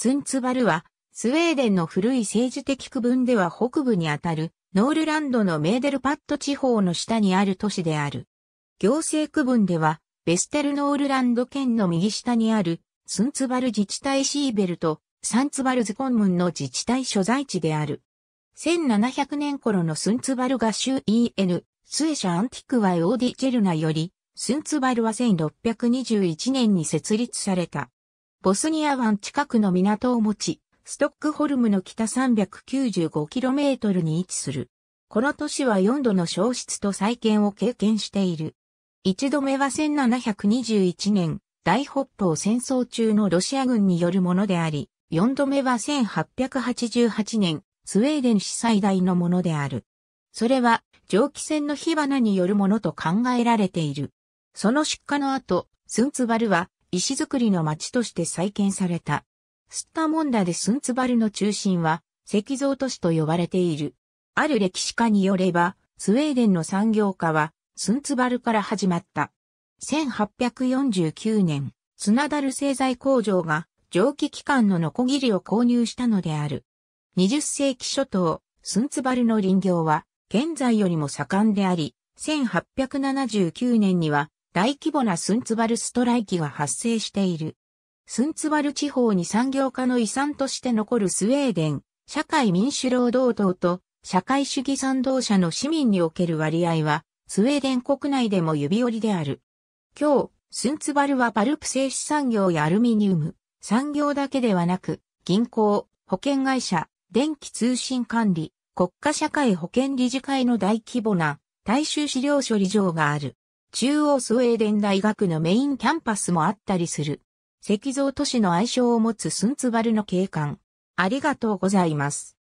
スンツバルは、スウェーデンの古い政治的区分では北部にあたる、ノールランドのメーデルパット地方の下にある都市である。行政区分では、ベステルノールランド県の右下にある、スンツバル自治体シーベルと、サンツバルズコンムンの自治体所在地である。1700年頃のスンツバル合衆 EN、スエシャ・アンティクワ・イオーディ・ジェルナより、スンツバルは1621年に設立された。ボスニア湾近くの港を持ち、ストックホルムの北 395km に位置する。この都市は4度の消失と再建を経験している。一度目は1721年、大北方戦争中のロシア軍によるものであり、4度目は1888年、スウェーデン史最大のものである。それは蒸気船の火花によるものと考えられている。その出火の後、スンツバルは石造りの町として再建された。スッタモンダでスンツバルの中心は石造都市と呼ばれている。ある歴史家によれば、スウェーデンの産業化はスンツバルから始まった。1849年、スナダル製材工場が蒸気機関のノコギリを購入したのである。20世紀初頭、スンツバルの林業は現在よりも盛んであり、1879年には大規模なスンツバルストライキが発生している。スンツバル地方に産業化の遺産として残るスウェーデン、社会民主労働党と社会主義賛同者の市民における割合は、スウェーデン国内でも指折りである。今日、スンツバルはパルプ製紙産業やアルミニウム、産業だけではなく、銀行、保険会社、電気通信管理、国家社会保険理事会の大規模な大衆資料処理場がある。中央スウェーデン大学のメインキャンパスもあったりする。石像都市の愛称を持つスンツバルの景観。ありがとうございます。